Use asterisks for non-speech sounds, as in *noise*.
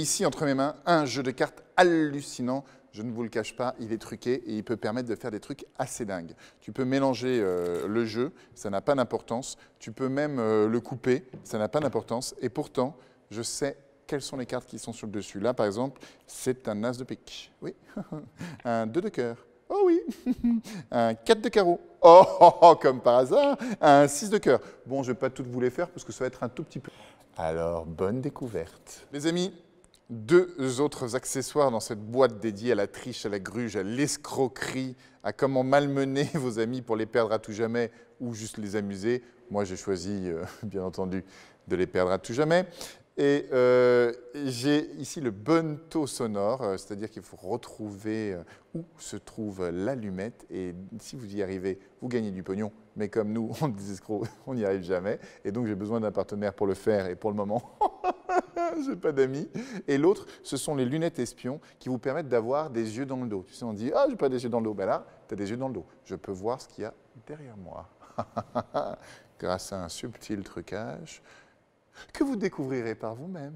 Ici, entre mes mains, un jeu de cartes hallucinant. Je ne vous le cache pas, il est truqué et il peut permettre de faire des trucs assez dingues. Tu peux mélanger euh, le jeu, ça n'a pas d'importance. Tu peux même euh, le couper, ça n'a pas d'importance. Et pourtant, je sais quelles sont les cartes qui sont sur le dessus. Là, par exemple, c'est un as de pique. Oui. *laughs* un 2 de cœur. Oh oui *laughs* Un 4 de carreau. Oh, oh, oh, oh, comme par hasard Un 6 de cœur. Bon, je ne vais pas toutes vous les faire parce que ça va être un tout petit peu... Alors, bonne découverte. Les amis, deux autres accessoires dans cette boîte dédiée à la triche, à la gruge, à l'escroquerie, à comment malmener *laughs* vos amis pour les perdre à tout jamais ou juste les amuser. Moi, j'ai choisi, euh, *laughs* bien entendu, de les perdre à tout jamais. Et euh, j'ai ici le bon sonore, euh, c'est-à-dire qu'il faut retrouver où se trouve l'allumette. Et si vous y arrivez, vous gagnez du pognon. Mais comme nous, *laughs* on des escrocs, on n'y arrive jamais. Et donc, j'ai besoin d'un partenaire pour le faire. Et pour le moment, *laughs* j'ai pas d'amis. Et l'autre, ce sont les lunettes espions qui vous permettent d'avoir des yeux dans le dos. Tu sais, on dit, ah, j'ai pas des yeux dans le dos. Ben là, tu as des yeux dans le dos. Je peux voir ce qu'il y a derrière moi. *laughs* Grâce à un subtil trucage que vous découvrirez par vous-même.